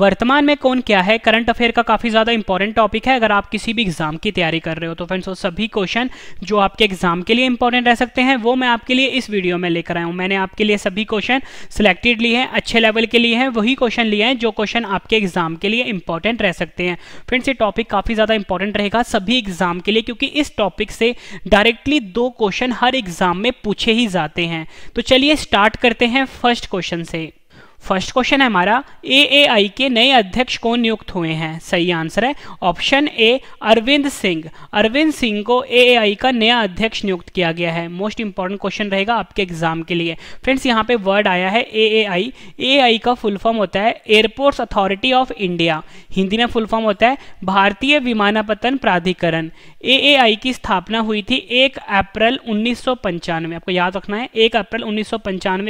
वर्तमान में कौन क्या है करंट अफेयर का काफी ज्यादा इंपॉर्टेंट टॉपिक है अगर आप किसी भी एग्जाम की तैयारी कर रहे हो तो फ्रेंड्स वो सभी क्वेश्चन जो आपके एग्जाम के लिए इंपॉर्टेंट रह सकते हैं वो मैं आपके लिए इस वीडियो में लेकर आया हूँ मैंने आपके लिए सभी क्वेश्चन सिलेक्टेड लिए हैं अच्छे लेवल के लिए हैं वही क्वेश्चन लिए हैं जो क्वेश्चन आपके एग्जाम के लिए इंपॉर्टेंट रह सकते हैं फ्रेंड्स ये टॉपिक काफी ज्यादा इंपॉर्टेंट रहेगा सभी एग्जाम के लिए क्योंकि इस टॉपिक से डायरेक्टली दो क्वेश्चन हर एग्जाम में पूछे ही जाते हैं तो चलिए स्टार्ट करते हैं फर्स्ट क्वेश्चन से फर्स्ट क्वेश्चन है हमारा एएआई के नए अध्यक्ष कौन नियुक्त हुए हैं सही आंसर है ऑप्शन ए अरविंद सिंह अरविंद सिंह को एएआई का नया अध्यक्ष नियुक्त किया गया है मोस्ट इंपॉर्टेंट क्वेश्चन रहेगा आपके एग्जाम के लिए फ्रेंड्स यहाँ पे वर्ड आया है एएआई एएआई का फुल फॉर्म होता है airports authority of India Hindi में फुल फॉर्म होता है भारतीय विमानापतन प्राधिकरण आई की स्थापना हुई थी एक अप्रैल उन्नीस आपको याद रखना है एक अप्रैल उन्नीस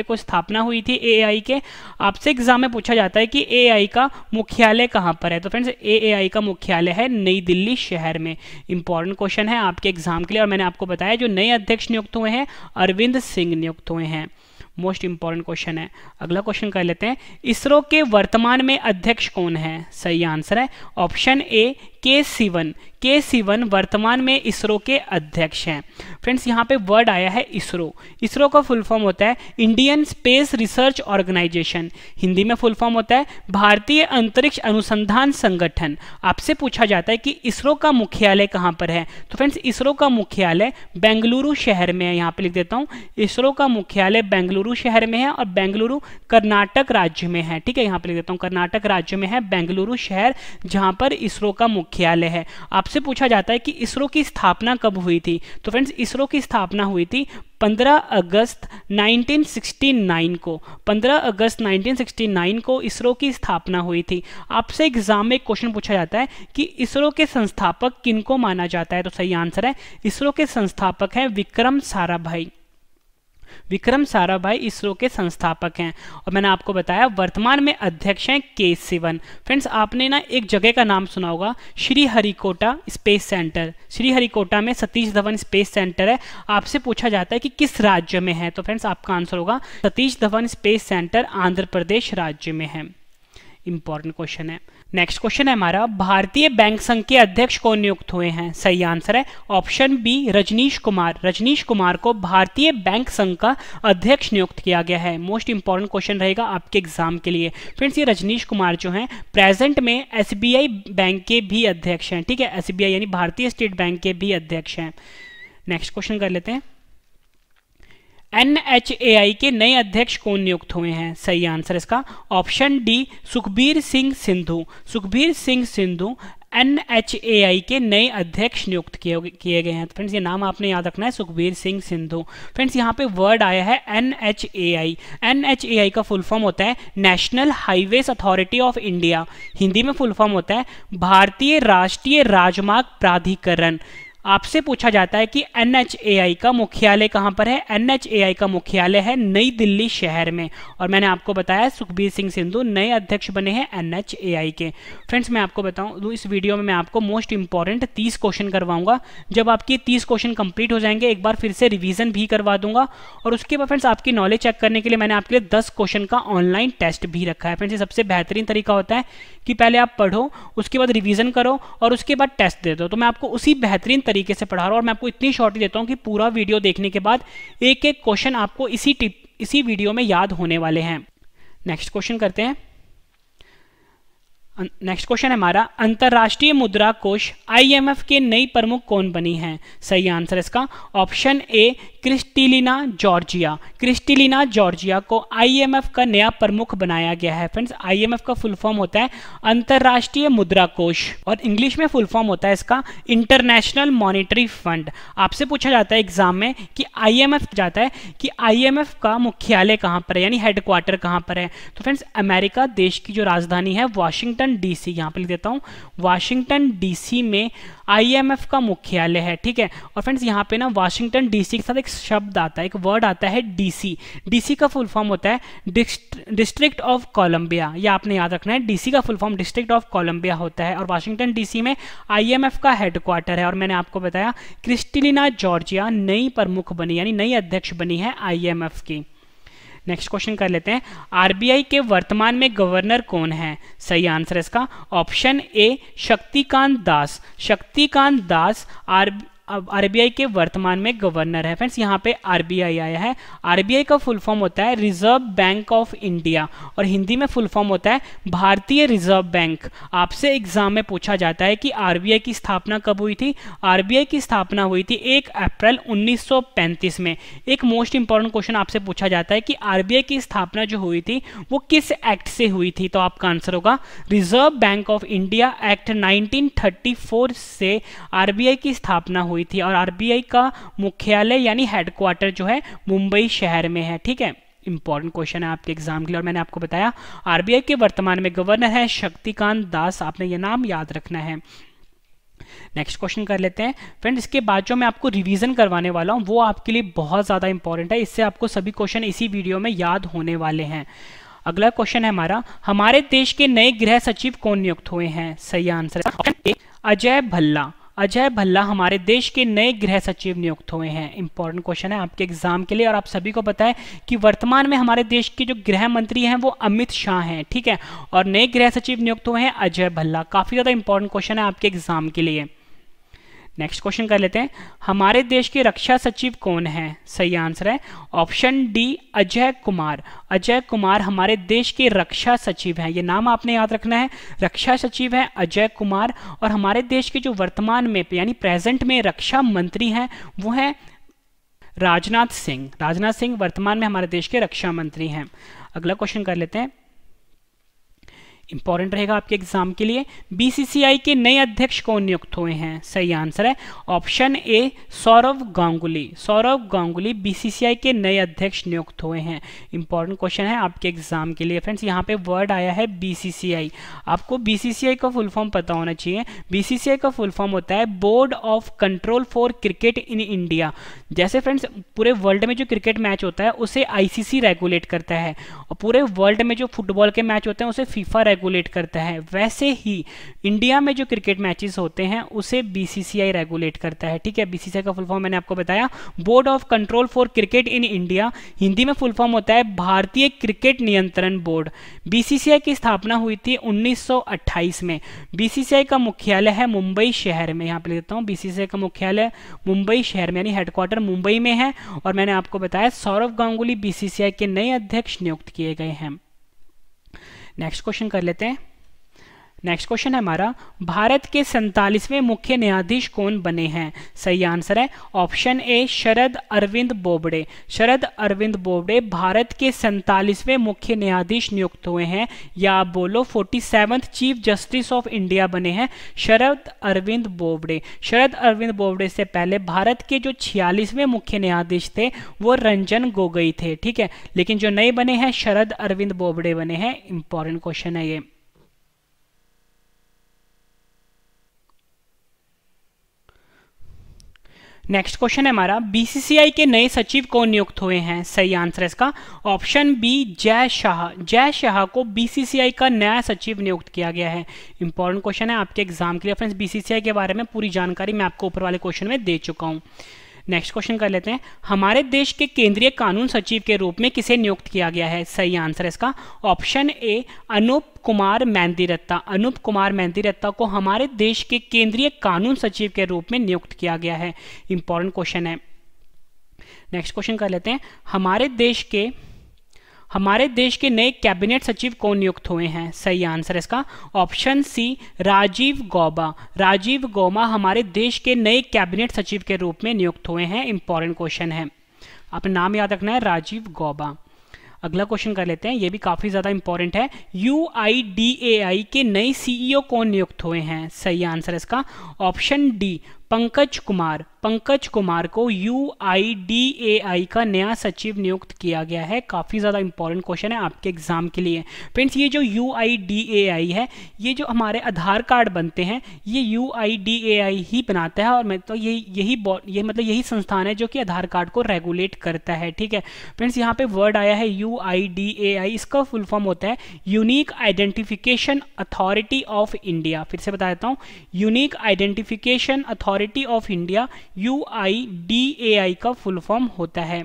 को स्थापना हुई थी ए के आपसे एग्जाम में पूछा जाता है कि ए का मुख्यालय कहाँ पर है तो फ्रेंड्स ए का मुख्यालय है नई दिल्ली शहर में इंपॉर्टेंट क्वेश्चन है आपके एग्जाम के लिए और मैंने आपको बताया जो नए अध्यक्ष नियुक्त हुए हैं अरविंद सिंह नियुक्त हुए हैं मोस्ट इंपॉर्टेंट क्वेश्चन है अगला क्वेश्चन कर लेते हैं इसरो के वर्तमान में अध्यक्ष कौन है सही आंसर है ऑप्शन ए के सिवन के सिवन वर्तमान में इसरो के अध्यक्ष हैं फ्रेंड्स यहाँ पे वर्ड आया है इसरो इसरो का फुल फॉर्म होता है Indian space research organisation Hindi में फुल फॉर्म होता है भारतीय अंतरिक्ष अनुसंधान संगठन आपसे पूछा जाता है कि इसरो का मुख्यालय कहाँ पर है तो फ्रेंड्स इसरो का मुख्यालय बेंगलुरु शहर में है यहाँ पर लिख देता हूँ इसरो का मुख्यालय बेंगलुरु शहर में है और बेंगलुरु कर्नाटक राज्य में है ठीक है यहाँ पर लिख देता हूँ कर्नाटक राज्य में है बेंगलुरु शहर जहाँ पर इसरो का मुख्य मुख्यालय है आपसे पूछा जाता है कि इसरो की स्थापना कब हुई थी तो फ्रेंड्स इसरो की स्थापना हुई थी 15 अगस्त 1969 को 15 अगस्त 1969 को इसरो की स्थापना हुई थी आपसे एग्जाम में क्वेश्चन पूछा जाता है कि इसरो के संस्थापक किनको माना जाता है तो सही आंसर है इसरो के संस्थापक हैं विक्रम साराभाई विक्रम साराभाई इसरो के संस्थापक हैं और मैंने आपको बताया वर्तमान में अध्यक्ष हैं के सिवन फ्रेंड्स आपने ना एक जगह का नाम सुना होगा Sriharikota space centre Sriharikota में सतीश धवन स्पेस सेंटर है आपसे पूछा जाता है कि किस राज्य में है तो फ्रेंड्स आपका आंसर होगा सतीश धवन स्पेस सेंटर आंध्र प्रदेश राज्य में है इंपॉर्टेंट क्वेश्चन है नेक्स्ट क्वेश्चन है हमारा भारतीय बैंक संघ के अध्यक्ष कौन नियुक्त हुए हैं सही आंसर है ऑप्शन बी रजनीश कुमार रजनीश कुमार को भारतीय बैंक संघ का अध्यक्ष नियुक्त किया गया है मोस्ट इंपॉर्टेंट क्वेश्चन रहेगा आपके एग्जाम के लिए फ्रेंड्स ये रजनीश कुमार जो हैं प्रेजेंट में एस बैंक के भी अध्यक्ष हैं ठीक है एस यानी भारतीय स्टेट बैंक के भी अध्यक्ष हैं नेक्स्ट क्वेश्चन कर लेते हैं एन एच ए आई के नए अध्यक्ष कौन नियुक्त हुए हैं सही आंसर इसका option D Sukhbir Singh Sindhu Sukhbir Singh Sindhu N H A I के नए अध्यक्ष नियुक्त किए गए हैं तो फ्रेंड्स ये नाम आपने याद रखना है सुखबीर सिंह सिंधु फ्रेंड्स यहाँ पे वर्ड आया है N H A I N H A I का फुल फॉर्म होता है national highways authority of India Hindi में फुल फॉर्म होता है भारतीय राष्ट्रीय राजमार्ग प्राधिकरण आपसे पूछा जाता है कि एन का मुख्यालय कहाँ पर है एन का मुख्यालय है नई दिल्ली शहर में और मैंने आपको बताया सुखबीर सिंह सिंधु नए अध्यक्ष बने हैं एन के फ्रेंड्स मैं आपको बताऊँ तो इस वीडियो में मैं आपको मोस्ट इंपॉर्टेंट तीस क्वेश्चन करवाऊंगा जब आपके तीस क्वेश्चन कंप्लीट हो जाएंगे एक बार फिर से रिविजन भी करवा दूंगा और उसके बाद फ्रेंड्स आपकी नॉलेज चेक करने के लिए मैंने आपके लिए दस क्वेश्चन का ऑनलाइन टेस्ट भी रखा है फ्रेंड्स ये सबसे बेहतरीन तरीका होता है कि पहले आप पढ़ो उसके बाद रिविजन करो और उसके बाद टेस्ट दे दो तो मैं आपको उसी बेहतरीन तरीके से पढ़ा रहा हूँ और मैं आपको इतनी शॉर्टी देता हूँ कि पूरा वीडियो देखने के बाद एक एक क्वेश्चन आपको इसी टिप इसी वीडियो में याद होने वाले हैं नेक्स्ट क्वेश्चन करते हैं नेक्स्ट अं, क्वेश्चन है हमारा अंतर्राष्ट्रीय मुद्रा कोष आईएमएफ के नई प्रमुख कौन बनी हैं सही आंसर इसका option A Kristalina Georgieva Kristalina Georgieva को आईएमएफ का नया प्रमुख बनाया गया है फ्रेंड्स आईएमएफ का फुल फॉर्म होता है अंतर्राष्ट्रीय मुद्रा कोष और इंग्लिश में फुल फॉर्म होता है इसका इंटरनेशनल मॉनिटरी फंड आपसे पूछा जाता है एग्जाम में कि आई जाता है कि आई का मुख्यालय कहाँ पर है यानी हेडक्वार्टर कहाँ पर है तो फ्रेंड्स अमेरिका देश की जो राजधानी है वॉशिंगटन वाशिंगटन डीसी यहां पे लिख देता हूं वाशिंगटन डीसी में आईएमएफ का मुख्यालय है ठीक है और फ्रेंड्स यहां पे ना वाशिंगटन डीसी के साथ एक शब्द आता है एक वर्ड आता है डीसी डीसी का फुल फॉर्म होता है डिस्ट्रिक्ट ऑफ कोलंबिया ये आपने याद रखना है डीसी का full form district of Columbia होता है और वाशिंगटन डीसी में आईएमएफ का हेडक्वार्टर है और मैंने आपको बताया क्रिस्टिलिना जॉर्जिया नई प्रमुख बनी यानी नई अध्यक्ष बनी है आईएमएफ की नेक्स्ट क्वेश्चन कर लेते हैं आरबीआई के वर्तमान में गवर्नर कौन है सही आंसर है इसका option A Shaktikanta Das Shaktikanta Das R RBI के वर्तमान में गवर्नर है फ्रेंड्स यहाँ पे आरबीआई आया है आरबीआई का फुल फॉर्म होता है रिजर्व बैंक ऑफ इंडिया और हिंदी में फुल फॉर्म होता है भारतीय रिजर्व बैंक आपसे एग्जाम में पूछा जाता है कि आरबीआई की स्थापना कब हुई थी आरबीआई की स्थापना हुई थी एक अप्रैल उन्नीस में एक मोस्ट इंपॉर्टेंट क्वेश्चन आपसे पूछा जाता है कि आरबीआई की स्थापना जो हुई थी वो किस एक्ट से हुई थी तो आपका आंसर होगा reserve bank of India act nineteen से आरबीआई की स्थापना हुई हुई थी और आरबीआई का मुख्यालय यानी हेडक्वार्टर जो है मुंबई शहर में है ठीक है इंपॉर्टेंट क्वेश्चन है आपके एग्जाम के लिए और मैंने आपको बताया आरबीआई के वर्तमान में गवर्नर है शक्तिकांत दास आपने ये नाम याद रखना है नेक्स्ट क्वेश्चन कर लेते हैं फ्रेंड इसके बाद जो मैं आपको रिवीजन करवाने वाला हूं वो आपके लिए बहुत ज़्यादा इंपॉर्टेंट है इससे आपको सभी क्वेश्चन इसी वीडियो में याद होने वाले हैं अगला क्वेश्चन है हमारा हमारे देश के नए गृह सचिव कौन नियुक्त हुए हैं सही आंसर अजय भल्ला अजय भल्ला हमारे देश के नए गृह सचिव नियुक्त हुए हैं इंपॉर्टेंट क्वेश्चन है आपके एग्जाम के लिए और आप सभी को पता है कि वर्तमान में हमारे देश के जो गृह मंत्री हैं वो अमित शाह हैं ठीक है और नए गृह सचिव नियुक्त हुए हैं अजय भल्ला काफ़ी ज़्यादा इंपॉर्टेंट क्वेश्चन है आपके एग्जाम के लिए नेक्स्ट क्वेश्चन कर लेते हैं हमारे देश के रक्षा सचिव कौन है सही आंसर है ऑप्शन डी अजय कुमार अजय कुमार हमारे देश के रक्षा सचिव हैं ये नाम आपने याद रखना है रक्षा सचिव है अजय कुमार और हमारे देश के जो वर्तमान में यानी प्रेजेंट में रक्षा मंत्री हैं वो है राजनाथ सिंह राजनाथ सिंह वर्तमान में हमारे देश के रक्षा मंत्री हैं अगला क्वेश्चन कर लेते हैं इंपॉर्टेंट रहेगा आपके एग्जाम के लिए बीसीसीआई के नए अध्यक्ष कौन नियुक्त हुए हैं सही आंसर है option A Sourav Ganguly Sourav Ganguly BCCI के नए अध्यक्ष नियुक्त हुए हैं इंपॉर्टेंट क्वेश्चन है आपके एग्जाम के लिए फ्रेंड्स यहाँ पे वर्ड आया है बीसीसीआई आपको बीसीसीआई का फुल फॉर्म पता होना चाहिए बीसीसीआई का फुल फॉर्म होता है board of control for cricket in India जैसे फ्रेंड्स पूरे वर्ल्ड में जो क्रिकेट मैच होता है उसे आईसीसी रेगुलेट करता है और पूरे वर्ल्ड में जो फुटबॉल के मैच होते हैं उसे फीफा रेगुलेट करता है वैसे ही इंडिया में जो क्रिकेट मैचेस होते हैं उसे बीसीसीआई रेगुलेट करता है ठीक है बीसीसीआई का फुल फॉर्म मैंने आपको बताया board of control for cricket in India Hindi में फुल फॉर्म होता है भारतीय क्रिकेट नियंत्रण बोर्ड बीसीसीआई की स्थापना हुई थी उन्नीस में बीसीसीआई का मुख्यालय है मुंबई शहर में यहाँ पे लिखता हूँ बीसीसीआई का मुख्यालय मुंबई शहर में यानी हेडक्वार्टर मुंबई में है और मैंने आपको बताया सौरभ गांगुली बीसीसीआई के नए अध्यक्ष नियुक्त किए गए हैं नेक्स्ट क्वेश्चन कर लेते हैं नेक्स्ट क्वेश्चन है हमारा भारत के सैतालीसवें मुख्य न्यायाधीश कौन बने हैं सही आंसर है ऑप्शन ए शरद अरविंद बोबडे शरद अरविंद बोबडे भारत के सैतालीसवें मुख्य न्यायाधीश नियुक्त हुए हैं या आप बोलो forty seventh chief justice of India बने हैं शरद अरविंद बोबडे शरद अरविंद बोबडे से पहले भारत के जो छियालीसवें मुख्य न्यायाधीश थे वो रंजन गोगई थे ठीक है लेकिन जो नए बने हैं शरद अरविंद बोबडे बने हैं इंपॉर्टेंट क्वेश्चन है ये नेक्स्ट क्वेश्चन है हमारा बीसीसीआई के नए सचिव कौन नियुक्त हुए हैं सही आंसर है इसका ऑप्शन बी जय शाह जय शाह को बीसीसीआई का नया सचिव नियुक्त किया गया है इंपॉर्टेंट क्वेश्चन है आपके एग्जाम के लिए फ्रेंड्स बीसीसीआई के बारे में पूरी जानकारी मैं आपको ऊपर वाले क्वेश्चन में दे चुका हूँ नेक्स्ट क्वेश्चन कर लेते हैं हमारे देश के केंद्रीय कानून सचिव के रूप में किसे नियुक्त किया गया है सही आंसर है इसका ऑप्शन ए अनूप कुमार रत्ता अनूप कुमार रत्ता को हमारे देश के केंद्रीय कानून सचिव के रूप में नियुक्त किया गया है इंपॉर्टेंट क्वेश्चन है नेक्स्ट क्वेश्चन कर लेते हैं हमारे देश के हमारे देश के नए कैबिनेट सचिव कौन नियुक्त हुए हैं सही आंसर इसका ऑप्शन सी राजीव गौबा राजीव गौबा हमारे देश के नए कैबिनेट सचिव के रूप में नियुक्त हुए हैं इंपॉर्टेंट क्वेश्चन है अपना नाम याद रखना है राजीव गौबा अगला क्वेश्चन कर लेते हैं ये भी काफ़ी ज़्यादा इंपॉर्टेंट है you I D A I के नए सीईओ e कौन नियुक्त हुए हैं सही आंसर इसका ऑप्शन डी पंकज कुमार पंकज कुमार को U I D A I का नया सचिव नियुक्त किया गया है काफ़ी ज़्यादा इंपॉर्टेंट क्वेश्चन है आपके एग्जाम के लिए फ्रेंड्स ये जो यू आई डी ए आई है ये जो हमारे आधार कार्ड बनते हैं ये यू आई डी ए आई ही बनाता है और मैं तो यही यही ये मतलब यही संस्थान है जो कि आधार कार्ड को रेगुलेट करता है ठीक है फ्रेंड्स यहाँ पे वर्ड आया है यू आई डी ए आई इसका फुल फॉर्म होता है unique identification authority of India फिर से बता देता हूँ unique identification authority of India U I D A I का फुल फॉर्म होता है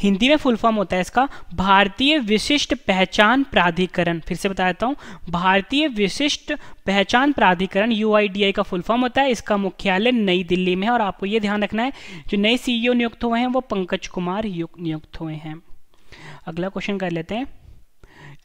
हिंदी में फुल फॉर्म होता है इसका भारतीय विशिष्ट पहचान प्राधिकरण फिर से बता देता हूँ भारतीय विशिष्ट पहचान प्राधिकरण यू का फुल फॉर्म होता है इसका मुख्यालय नई दिल्ली में है और आपको ये ध्यान रखना है जो नए सीईओ e नियुक्त हुए हैं वो पंकज कुमार नियुक्त हुए हैं अगला क्वेश्चन कर लेते हैं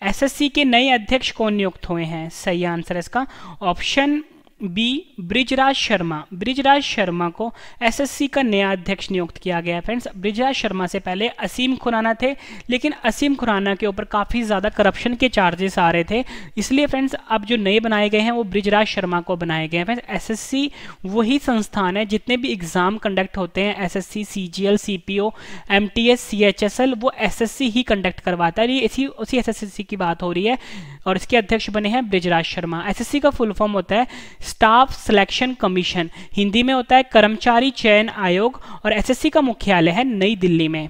एसएससी के नए अध्यक्ष कौन नियुक्त हुए हैं सही आंसर है इसका ऑप्शन बी ब्रिजराज शर्मा ब्रिजराज शर्मा को एसएससी का नया अध्यक्ष नियुक्त किया गया है फ्रेंड्स ब्रिजराज शर्मा से पहले असीम खुराना थे लेकिन असीम खुराना के ऊपर काफ़ी ज़्यादा करप्शन के चार्जेस आ रहे थे इसलिए फ्रेंड्स अब जो नए बनाए गए हैं वो ब्रिजराज शर्मा को बनाए गए हैं फ्रेंड्स एस वही संस्थान है जितने भी एग्ज़ाम कंडक्ट होते हैं एस एस सी सी वो एस ही कंडक्ट करवाता है इसी उसी एस की बात हो रही है और इसके अध्यक्ष बने हैं ब्रिजराज शर्मा एस का फुल फॉर्म होता है स्टाफ सिलेक्शन कमीशन हिंदी में होता है कर्मचारी चयन आयोग और एसएससी का मुख्यालय है नई दिल्ली में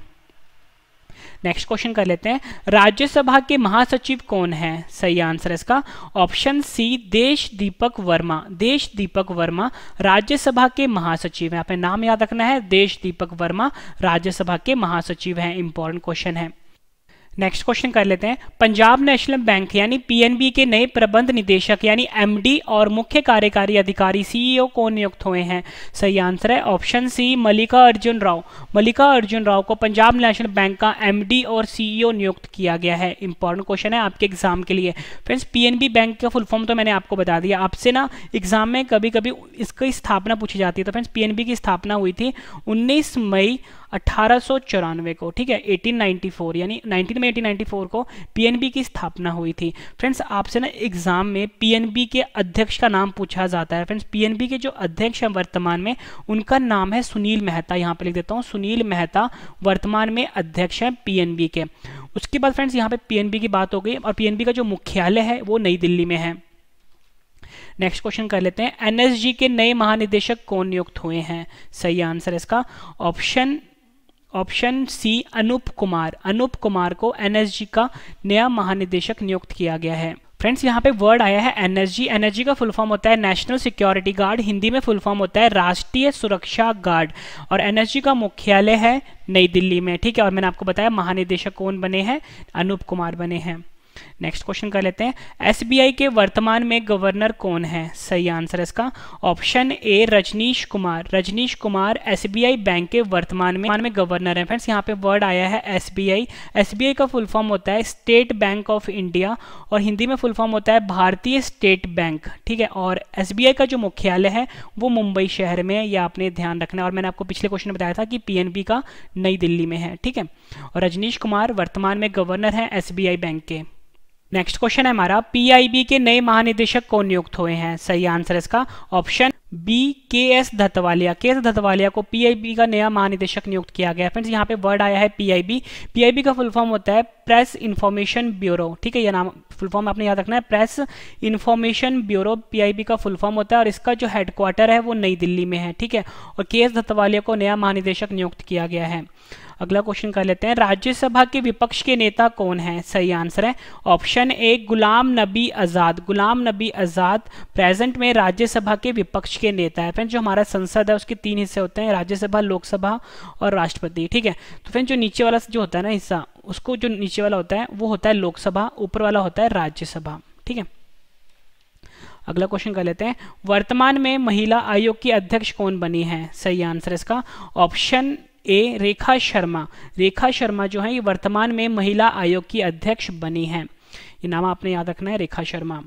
नेक्स्ट क्वेश्चन कर लेते हैं राज्यसभा के महासचिव कौन है सही आंसर है इसका ऑप्शन सी देश दीपक वर्मा देश दीपक वर्मा राज्यसभा के महासचिव है आपने नाम याद रखना है देश दीपक वर्मा राज्यसभा के महासचिव हैं इंपॉर्टेंट क्वेश्चन है नेक्स्ट क्वेश्चन कर लेते हैं पंजाब नेशनल बैंक यानी पीएनबी के नए प्रबंध निदेशक यानी एमडी और मुख्य कार्यकारी अधिकारी सीईओ e कौन नियुक्त हुए हैं सही आंसर है option C Mallikarjun Rao Mallikarjun Rao को पंजाब नेशनल बैंक का एमडी और सीईओ e नियुक्त किया गया है इंपॉर्टेंट क्वेश्चन है आपके एग्जाम के लिए फ्रेंड्स पी बैंक का फुल फॉर्म तो मैंने आपको बता दिया आपसे ना एग्जाम में कभी कभी इसकी स्थापना पूछी जाती है तो फ्रेंड्स पी की स्थापना हुई थी उन्नीस मई अठारह को ठीक है 1894 यानी 19 में 1894 को पीएनबी की स्थापना हुई थी फ्रेंड्स आपसे ना एग्जाम में पीएनबी के अध्यक्ष का नाम पूछा जाता है फ्रेंड्स पीएनबी के जो अध्यक्ष हैं वर्तमान में उनका नाम है सुनील मेहता यहाँ पे लिख देता हूँ सुनील मेहता वर्तमान में अध्यक्ष हैं पीएनबी के उसके बाद फ्रेंड्स यहाँ पे पीएनबी की बात हो गई और पीएनबी का जो मुख्यालय है वो नई दिल्ली में है नेक्स्ट क्वेश्चन कर लेते हैं एनएसजी के नए महानिदेशक कौन नियुक्त हुए हैं सही आंसर इसका option option C Anup Kumar Anup Kumar को एनएसजी का नया महानिदेशक नियुक्त किया गया है फ्रेंड्स यहाँ पे वर्ड आया है एनएसजी एनएसजी का फुल फॉर्म होता है नेशनल सिक्योरिटी गार्ड हिंदी में फुल फॉर्म होता है राष्ट्रीय सुरक्षा गार्ड और एनएसजी का मुख्यालय है नई दिल्ली में ठीक है और मैंने आपको बताया महानिदेशक कौन बने हैं अनूप कुमार बने हैं नेक्स्ट क्वेश्चन कर लेते हैं एसबीआई के वर्तमान में गवर्नर कौन है सही आंसर इसका option A Rajnish Kumar Rajnish Kumar SBI bank के वर्तमान में में गवर्नर है फ्रेंड्स यहाँ पे वर्ड आया है एसबीआई एसबीआई का फुल फॉर्म होता है स्टेट बैंक ऑफ इंडिया और हिंदी में फुल फॉर्म होता है भारतीय स्टेट बैंक ठीक है और एस का जो मुख्यालय है वो मुंबई शहर में है यह आपने ध्यान रखना और मैंने आपको पिछले क्वेश्चन बताया था कि पी का नई दिल्ली में है ठीक है और रजनीश कुमार वर्तमान में गवर्नर है एस बैंक के नेक्स्ट क्वेश्चन है हमारा पीआईबी के नए महानिदेशक कौन नियुक्त हुए हैं सही आंसर इसका option B K S Dhatwalia K S Dhatwalia को पीआईबी का नया महानिदेशक नियुक्त किया गया फ्रेंड्स यहाँ पे वर्ड आया है पीआईबी पीआईबी का फुल फॉर्म होता है प्रेस इन्फॉर्मेशन ब्यूरो ठीक है यह नाम फुल फॉर्म आपने याद रखना है प्रेस इन्फॉर्मेशन ब्यूरो पीआईबी का फुल फॉर्म होता है और इसका जो हेडक्वार्टर है वो नई दिल्ली में है ठीक है और के एस धतवालिया को नया महानिदेशक नियुक्त किया गया है अगला क्वेश्चन कर लेते हैं राज्यसभा के विपक्ष के नेता कौन है सही आंसर है ऑप्शन ए गुलाम नबी आज़ाद गुलाम नबी आज़ाद प्रेजेंट में राज्यसभा के विपक्ष के नेता है फ्रेंड जो हमारा संसद है उसके तीन हिस्से होते हैं राज्यसभा लोकसभा और राष्ट्रपति ठीक है तो फ्रेंड जो नीचे वाला जो होता है ना हिस्सा उसको जो नीचे वाला होता है वो होता है लोकसभा ऊपर वाला होता है राज्यसभा ठीक है अगला क्वेश्चन कर लेते हैं वर्तमान में महिला आयोग की अध्यक्ष कौन बनी है सही आंसर इसका ऑप्शन ए रेखा शर्मा रेखा शर्मा जो है ये वर्तमान में महिला आयोग की अध्यक्ष बनी है ये नाम आपने याद रखना है रेखा शर्मा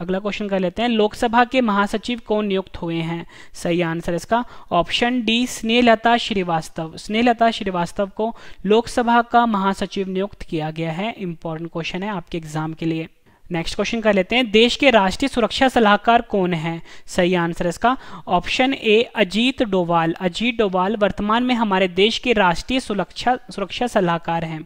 अगला क्वेश्चन कर लेते हैं लोकसभा के महासचिव कौन नियुक्त हुए हैं सही आंसर इसका ऑप्शन डी स्नेहलता श्रीवास्तव स्नेहलता श्रीवास्तव को लोकसभा का महासचिव नियुक्त किया गया है इंपॉर्टेंट क्वेश्चन है आपके एग्जाम के लिए नेक्स्ट क्वेश्चन कर लेते हैं देश के राष्ट्रीय सुरक्षा सलाहकार कौन है सही आंसर इसका ऑप्शन ए अजीत डोवाल अजीत डोवाल वर्तमान में हमारे देश के राष्ट्रीय सुरक्षा सुरक्षा सलाहकार हैं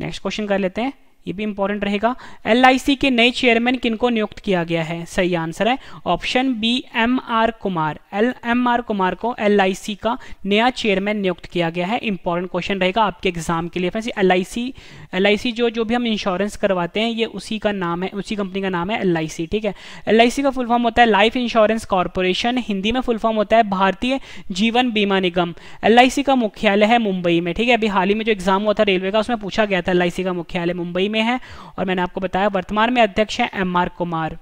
नेक्स्ट क्वेश्चन कर लेते हैं ये भी इंपॉर्टेंट रहेगा एल के नए चेयरमैन किनको नियुक्त किया गया है सही आंसर है option B M R Kumar L M R Kumar को एल का नया चेयरमैन नियुक्त किया गया है इंपॉर्टेंट क्वेश्चन रहेगा आपके एग्जाम के लिए फ्रेंड्स एल आई सी जो जो भी हम इंश्योरेंस करवाते हैं ये उसी का नाम है उसी कंपनी का नाम है एल ठीक है एल का फुल फॉर्म होता है लाइफ इंश्योरेंस कॉरपोरेशन हिंदी में फुल फॉर्म होता है भारतीय जीवन बीमा निगम एल का मुख्यालय है मुंबई में ठीक है अभी हाल ही में जो एग्जाम हुआ था रेलवे का उसमें पूछा गया था एल का मुख्यालय मुंबई में है और मैंने आपको बताया वर्तमान में अध्यक्ष है M R Kumar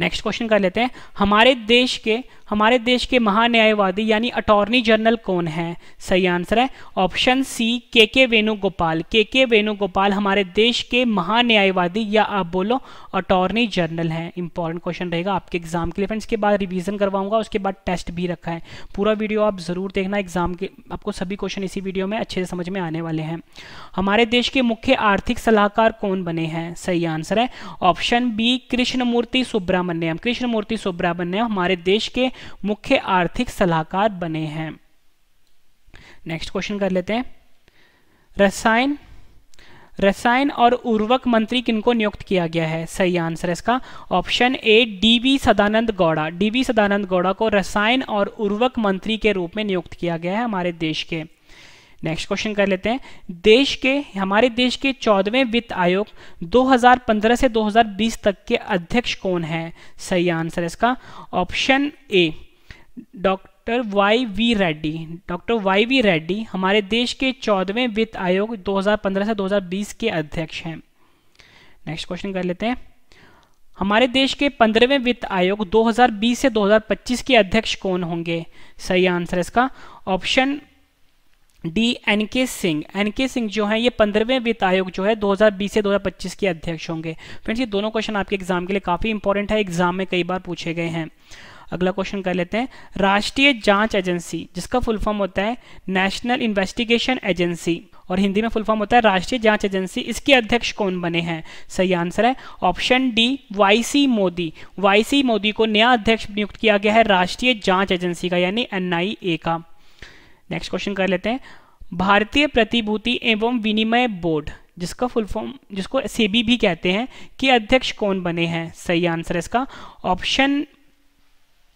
next question कर लेते हैं हमारे देश के हमारे देश के महान्यायवादी यानी अटॉर्नी जनरल कौन है सही आंसर है ऑप्शन सी के के वेणुगोपाल के के वेणुगोपाल हमारे देश के महान्यायवादी या आप बोलो अटॉर्नी जनरल हैं इंपॉर्टेंट क्वेश्चन रहेगा आपके एग्जाम के लिए फ्रेंड्स के बाद रिवीजन करवाऊंगा उसके बाद टेस्ट भी रखा है पूरा वीडियो आप ज़रूर देखना एग्जाम के आपको सभी क्वेश्चन इसी वीडियो में अच्छे से समझ में आने वाले हैं हमारे देश के मुख्य आर्थिक सलाहकार कौन बने हैं सही आंसर है ऑप्शन बी कृष्णमूर्ति सुब्रमण्यम कृष्णमूर्ति सुब्रमण्यम हमारे देश के मुख्य आर्थिक सलाहकार बने हैं नेक्स्ट क्वेश्चन कर लेते हैं रसायन रसायन और उर्वरक मंत्री किनको नियुक्त किया गया है सही आंसर इसका option A D V Sadananda Gowda D V Sadananda Gowda को रसायन और उर्वरक मंत्री के रूप में नियुक्त किया गया है हमारे देश के नेक्स्ट क्वेश्चन कर लेते हैं देश के हमारे देश के चौदहवें वित्त आयोग 2015 से 2020 तक के अध्यक्ष कौन है सही आंसर इसका option A doctor doctor Y V Reddy doctor Y V Reddy हमारे देश के चौदहवें वित्त आयोग 2015 से 2020 के अध्यक्ष हैं नेक्स्ट क्वेश्चन कर लेते हैं हमारे देश के पंद्रहवें वित्त आयोग 2020 से 2025 के अध्यक्ष कौन होंगे सही आंसर इसका ऑप्शन डी एन के सिंह एन के सिंह जो है ये पंद्रहवें वित्त आयोग जो है 2020 से 2025 के अध्यक्ष होंगे फ्रेंड्स ये दोनों क्वेश्चन आपके एग्जाम के लिए काफ़ी इंपॉर्टेंट है एग्जाम में कई बार पूछे गए हैं अगला क्वेश्चन कर लेते हैं राष्ट्रीय जांच एजेंसी जिसका फुल फॉर्म होता है नेशनल इन्वेस्टिगेशन एजेंसी और हिंदी में फुल फॉर्म होता है राष्ट्रीय जांच एजेंसी इसके अध्यक्ष कौन बने हैं सही आंसर है option D Y C Modi Y C Modi को नया अध्यक्ष नियुक्त किया गया है राष्ट्रीय जांच एजेंसी का यानी एनआईए का नेक्स्ट क्वेश्चन कर लेते हैं भारतीय प्रतिभूति एवं विनिमय बोर्ड जिसका फुल फॉर्म जिसको सेबी भी कहते हैं कि अध्यक्ष कौन बने हैं सही आंसर इसका ऑप्शन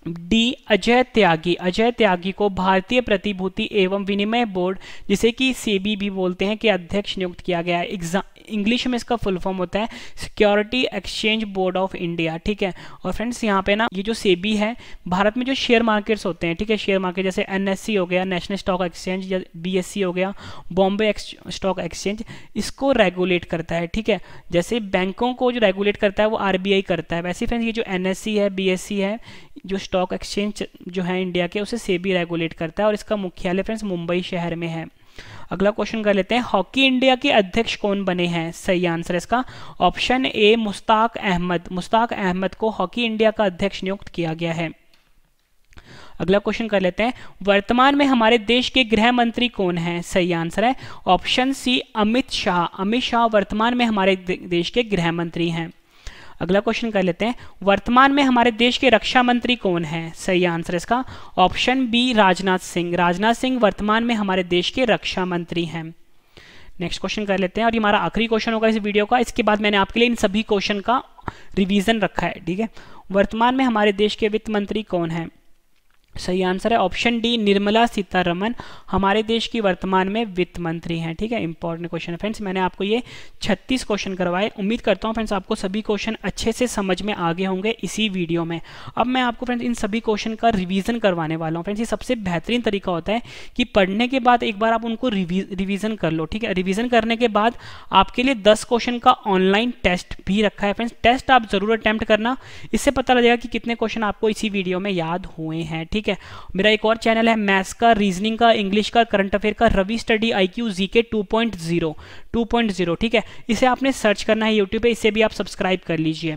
डी अजय त्यागी अजय त्यागी को भारतीय प्रतिभूति एवं विनिमय बोर्ड जिसे कि सेबी भी बोलते हैं कि अध्यक्ष नियुक्त किया गया है इंग्लिश में इसका फुल फॉर्म होता है security exchange board of India ठीक है और फ्रेंड्स यहाँ पे ना ये जो सेबी है भारत में जो शेयर मार्केट्स होते हैं ठीक है शेयर मार्केट जैसे एन हो गया नेशनल स्टॉक एक्सचेंज या बी हो गया बॉम्बे स्टॉक एक्सचेंज इसको रेगुलेट करता है ठीक है जैसे बैंकों को जो रेगुलेट करता है वो आर करता है वैसे फ्रेंड्स ये जो एन है बी है जो स्टॉक एक्सचेंज जो है इंडिया के उसे सेबी रेगुलेट करता है और इसका मुख्यालय फ्रेंड्स मुंबई शहर में है अगला क्वेश्चन कर लेते हैं हॉकी इंडिया के अध्यक्ष कौन बने हैं सही आंसर इसका ऑप्शन ए मुश्ताक अहमद मुश्ताक अहमद को हॉकी इंडिया का अध्यक्ष नियुक्त किया गया है अगला क्वेश्चन कर लेते हैं वर्तमान में हमारे देश के गृह मंत्री कौन हैं सही आंसर है ऑप्शन सी अमित शाह अमित शाह वर्तमान में हमारे देश के गृह मंत्री हैं अगला क्वेश्चन कर लेते हैं वर्तमान में हमारे देश के रक्षा मंत्री कौन है सही आंसर इसका ऑप्शन बी राजनाथ सिंह राजनाथ सिंह वर्तमान में हमारे देश के रक्षा मंत्री हैं नेक्स्ट क्वेश्चन कर लेते हैं और ये हमारा आखिरी क्वेश्चन होगा इस वीडियो का इसके बाद मैंने आपके लिए इन सभी क्वेश्चन का रिवीजन रखा है ठीक है वर्तमान में हमारे देश के वित्त मंत्री कौन है सही आंसर है ऑप्शन डी निर्मला सीतारमन हमारे देश की वर्तमान में वित्त मंत्री हैं ठीक है इंपॉर्टेंट क्वेश्चन है फ्रेंड्स मैंने आपको ये 36 क्वेश्चन करवाए उम्मीद करता हूँ फ्रेंड्स आपको सभी क्वेश्चन अच्छे से समझ में आगे होंगे इसी वीडियो में अब मैं आपको फ्रेंड्स इन सभी क्वेश्चन का रिविजन करवाने वाला हूँ फ्रेंड्स ये सबसे बेहतरीन तरीका होता है कि पढ़ने के बाद एक बार आप उनको रिविजन कर लो ठीक है रिविजन करने के बाद आपके लिए दस क्वेश्चन का ऑनलाइन टेस्ट भी रखा है फ्रेंड्स टेस्ट आप जरूर अटैम्प्ट करना इससे पता लगेगा कि कितने क्वेश्चन आपको इसी वीडियो में याद हुए हैं ठीक ठीक है मेरा एक और चैनल है मैथ्स का रीजनिंग का इंग्लिश का करंट अफेयर का Ravi study I Q G K two point zero two point zero ठीक है इसे आपने सर्च करना है यूट्यूब पे इसे भी आप सब्सक्राइब कर लीजिए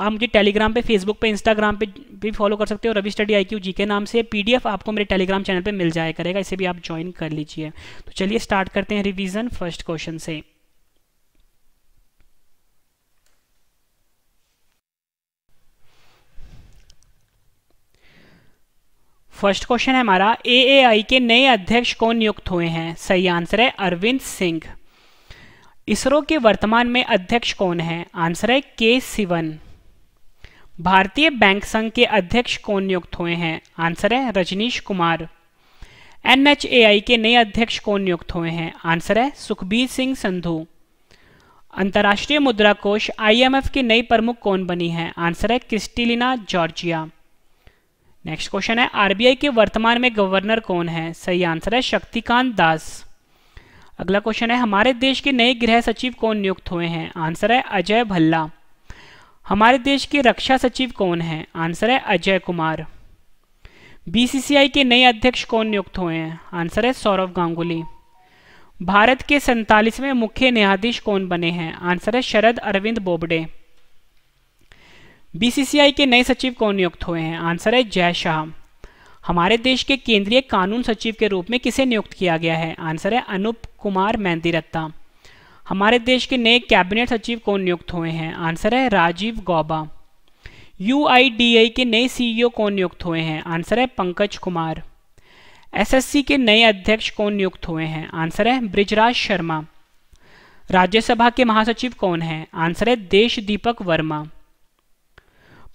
आप मुझे टेलीग्राम पे फेसबुक पे इंस्टाग्राम पे भी फॉलो कर सकते हो Ravi study I Q G K नाम से पीडीएफ आपको मेरे टेलीग्राम चैनल पे मिल जाया करेगा इसे भी आप ज्वाइन कर लीजिए तो चलिए स्टार्ट करते हैं रिवीजन फर्स्ट क्वेश्चन से फर्स्ट क्वेश्चन है हमारा एएआई के नए अध्यक्ष कौन नियुक्त हुए हैं सही आंसर है अरविंद सिंह इसरो के वर्तमान में अध्यक्ष कौन है आंसर है के सिवन भारतीय बैंक संघ के अध्यक्ष कौन नियुक्त हुए हैं आंसर है रजनीश कुमार एनएचएआई के नए अध्यक्ष कौन नियुक्त हुए हैं आंसर है सुखबीर सिंह संधू अंतर्राष्ट्रीय मुद्रा कोष आईएमएफ के नई प्रमुख कौन बनी है आंसर है क्रिस्टिलिना जॉर्जिया नेक्स्ट क्वेश्चन है आरबीआई के वर्तमान में गवर्नर कौन है सही आंसर है शक्तिकांत दास अगला क्वेश्चन है हमारे देश के नए गृह सचिव कौन नियुक्त हुए हैं आंसर है अजय भल्ला हमारे देश के रक्षा सचिव कौन है आंसर है अजय कुमार बीसीसीआई के नए अध्यक्ष कौन नियुक्त हुए हैं आंसर है सौरभ गांगुली भारत के सैतालीसवें मुख्य न्यायाधीश कौन बने हैं आंसर है शरद अरविंद बोबडे बीसीसीआई के नए सचिव कौन नियुक्त हुए हैं आंसर है जय शाह हमारे देश के केंद्रीय कानून सचिव के रूप में किसे नियुक्त किया गया है आंसर है अनुप कुमार मेहंदी रत्ता हमारे देश के नए कैबिनेट सचिव कौन नियुक्त हुए हैं आंसर है राजीव गौबा यू के नए सीईओ e कौन नियुक्त हुए हैं आंसर है पंकज कुमार एसएससी के नए अध्यक्ष कौन नियुक्त हुए हैं आंसर है ब्रिजराज शर्मा राज्यसभा के महासचिव कौन हैं आंसर है देश Deepak Verma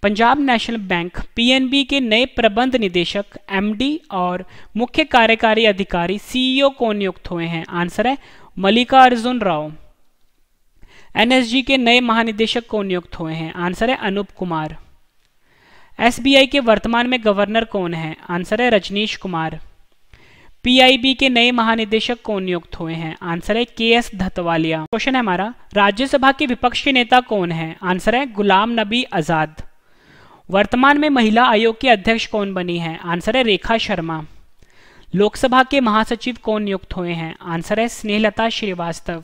Punjab national bank PNB के नए प्रबंध निदेशक एमडी और मुख्य कार्यकारी अधिकारी सीईओ e को नियुक्त हुए हैं आंसर है मलिका अर्जुन राव एनएसजी के नए महानिदेशक कौन नियुक्त हुए हैं आंसर है अनूप कुमार एसबीआई के वर्तमान में गवर्नर कौन है आंसर है रजनीश कुमार पीआईबी के नए महानिदेशक कौन नियुक्त हुए हैं आंसर है के एस धतवालिया क्वेश्चन है हमारा राज्यसभा के विपक्ष के नेता कौन है आंसर है गुलाम नबी आजाद वर्तमान में महिला आयोग की अध्यक्ष कौन बनी है आंसर है रेखा शर्मा लोकसभा के महासचिव कौन नियुक्त हुए हैं आंसर है स्नेहलता श्रीवास्तव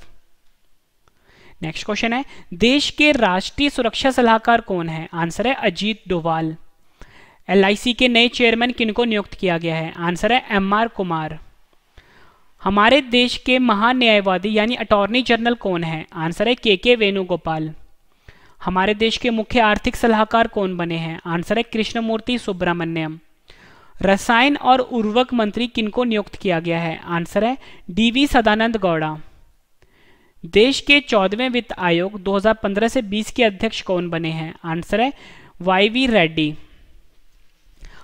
नेक्स्ट क्वेश्चन है देश के राष्ट्रीय सुरक्षा सलाहकार कौन है आंसर है अजीत डोवाल एल के नए चेयरमैन किनको नियुक्त किया गया है आंसर है एम आर कुमार हमारे देश के महान्यायवादी यानी अटॉर्नी जनरल कौन है आंसर है के के वेणुगोपाल हमारे देश के मुख्य आर्थिक सलाहकार कौन बने हैं आंसर है कृष्णमूर्ति सुब्रमण्यम रसायन और उर्वरक मंत्री किनको नियुक्त किया गया है आंसर है डीवी सदानंद गौड़ा देश के चौदहवें वित्त आयोग 2015 से 20 के अध्यक्ष कौन बने हैं आंसर है वाई वी रेड्डी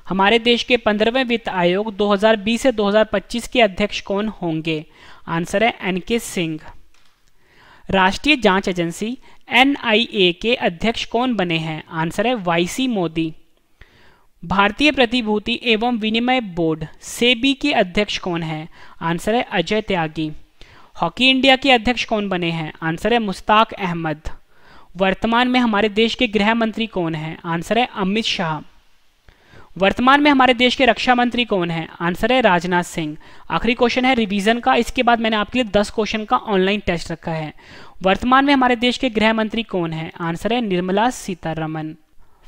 हमारे देश के पंद्रहवें वित्त आयोग 2020 से 2025 के अध्यक्ष कौन होंगे आंसर है एन के सिंह राष्ट्रीय जांच एजेंसी एन के अध्यक्ष कौन बने हैं आंसर है वाईसी मोदी भारतीय प्रतिभूति एवं विनिमय बोर्ड सेबी के अध्यक्ष कौन है आंसर है अजय त्यागी हॉकी इंडिया के अध्यक्ष कौन बने हैं आंसर है मुश्ताक अहमद वर्तमान में हमारे देश के गृह मंत्री कौन है आंसर है अमित शाह वर्तमान में हमारे देश के रक्षा मंत्री कौन है आंसर है राजनाथ सिंह आखिरी क्वेश्चन है रिवीजन का इसके बाद मैंने आपके लिए दस क्वेश्चन का ऑनलाइन टेस्ट रखा है वर्तमान में हमारे देश के गृह मंत्री कौन है आंसर है निर्मला सीतारमन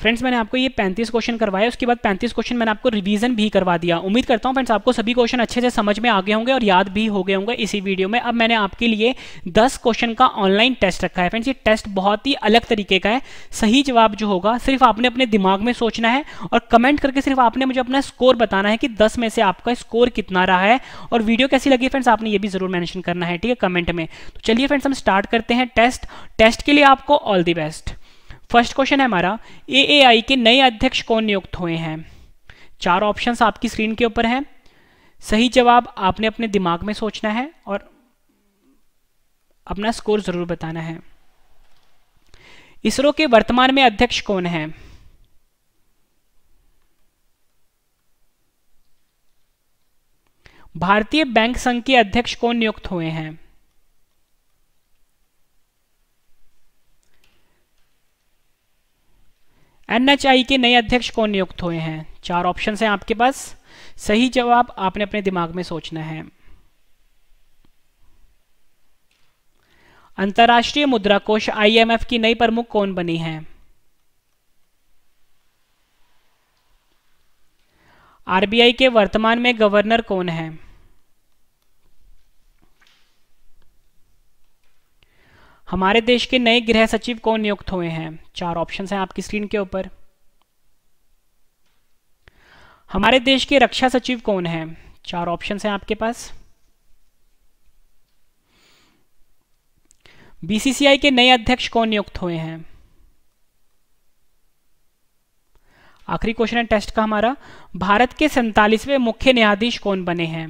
फ्रेंड्स मैंने आपको ये पैंतीस क्वेश्चन करवाया उसके बाद पैंतीस क्वेश्चन मैंने आपको रिवीजन भी करवा दिया उम्मीद करता हूँ फ्रेंड्स आपको सभी क्वेश्चन अच्छे से समझ में आ गए होंगे और याद भी हो गए होंगे इसी वीडियो में अब मैंने आपके लिए दस क्वेश्चन का ऑनलाइन टेस्ट रखा है फ्रेंड्स ये टेस्ट बहुत ही अलग तरीके का है सही जवाब जो होगा सिर्फ आपने अपने दिमाग में सोचना है और कमेंट करके सिर्फ आपने मुझे अपना स्कोर बताना है कि दस में से आपका स्कोर कितना रहा है और वीडियो कैसी लगी फ्रेंड्स आपने ये भी जरूर मैंशन करना है ठीक है कमेंट में तो चलिए फ्रेंड्स हम स्टार्ट करते हैं टेस्ट टेस्ट के लिए आपको all the best first question है हमारा ए के नए अध्यक्ष कौन नियुक्त हुए हैं चार ऑप्शंस आपकी स्क्रीन के ऊपर हैं सही जवाब आपने अपने दिमाग में सोचना है और अपना स्कोर जरूर बताना है इसरो के वर्तमान में अध्यक्ष कौन है भारतीय बैंक संघ के अध्यक्ष कौन नियुक्त हुए हैं एनएचआई के नए अध्यक्ष कौन नियुक्त हुए हैं चार ऑप्शन हैं आपके पास सही जवाब आपने अपने दिमाग में सोचना है अंतर्राष्ट्रीय मुद्रा कोष आईएमएफ की नई प्रमुख कौन बनी है आरबीआई के वर्तमान में गवर्नर कौन है हमारे देश के नए गृह सचिव कौन नियुक्त हुए हैं चार ऑप्शन हैं आपकी स्क्रीन के ऊपर हमारे देश के रक्षा सचिव कौन है चार ऑप्शन हैं आपके पास बीसीसीआई के नए अध्यक्ष कौन नियुक्त हुए हैं आखिरी क्वेश्चन है टेस्ट का हमारा भारत के सैतालीसवें मुख्य न्यायाधीश कौन बने हैं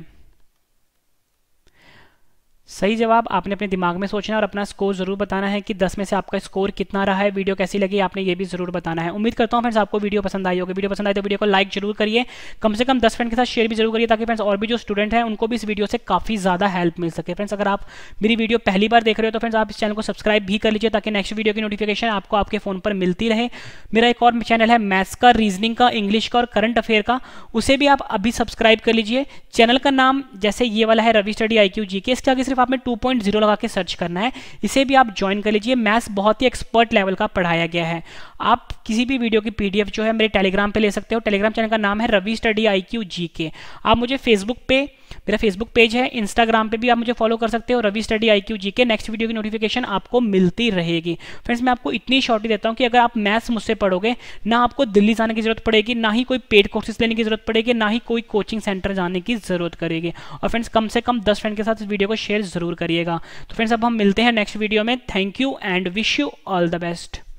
सही जवाब आपने अपने दिमाग में सोचना और अपना स्कोर ज़रूर बताना है कि 10 में से आपका स्कोर कितना रहा है वीडियो कैसी लगी आपने ये भी ज़रूर बताना है उम्मीद करता हूँ फ्रेंड्स आपको वीडियो पसंद आई होगी वीडियो पसंद आए तो वीडियो को लाइक जरूर करिए कम से कम 10 फ्रेंड के साथ शेयर भी जरूर करिए ताकि फ्रेंड्स और भी जो स्टूडेंट हैं उनको भी इस वीडियो से काफ़ी ज़्यादा हेल्प मिल सके फ्रेंड्स अगर आप मेरी वीडियो पहली बार देख रहे हो तो फ्रेंड्स आप इस चैनल को सब्सक्राइब भी कर लीजिए ताकि नेक्स्ट वीडियो की नोटिफिकेशन आपको आपके फ़ोन पर मिलती रहे मेरा एक और चैनल है मैथ्स का रीजनिंग का इंग्लिश का और करंट अफेयर का उसे भी आप अभी सब्सक्राइब कर लीजिए चैनल का नाम जैसे ये वाला है Ravi study I Q G K इसका सिर्फ आपने 2.0 लगा के सर्च करना है इसे भी आप ज्वाइन कर लीजिए मैथ्स बहुत ही एक्सपर्ट लेवल का पढ़ाया गया है आप किसी भी वीडियो की पीडीएफ जो है मेरे टेलीग्राम पे ले सकते हो टेलीग्राम चैनल का नाम है Ravi study I Q G K आप मुझे फेसबुक पे मेरा फेसबुक पेज है इंस्टाग्राम पे भी आप मुझे फॉलो कर सकते हो Ravi study I Q G K next video की नोटिफिकेशन आपको मिलती रहेगी फ्रेंड्स मैं आपको इतनी शॉर्टी देता हूँ कि अगर आप मैथ्स मुझसे पढ़ोगे ना आपको दिल्ली जाने की जरूरत पड़ेगी ना ही कोई पेड कोर्सेज लेने की जरूरत पड़ेगी ना ही कोई कोचिंग सेंटर जाने की जरूरत करेगी और फ्रेंड्स कम से कम दस फ्रेंड के साथ इस वीडियो को शेयर जरूर करिएगा तो फ्रेंड्स अब हम मिलते हैं नेक्स्ट वीडियो में thank you and wish you all the best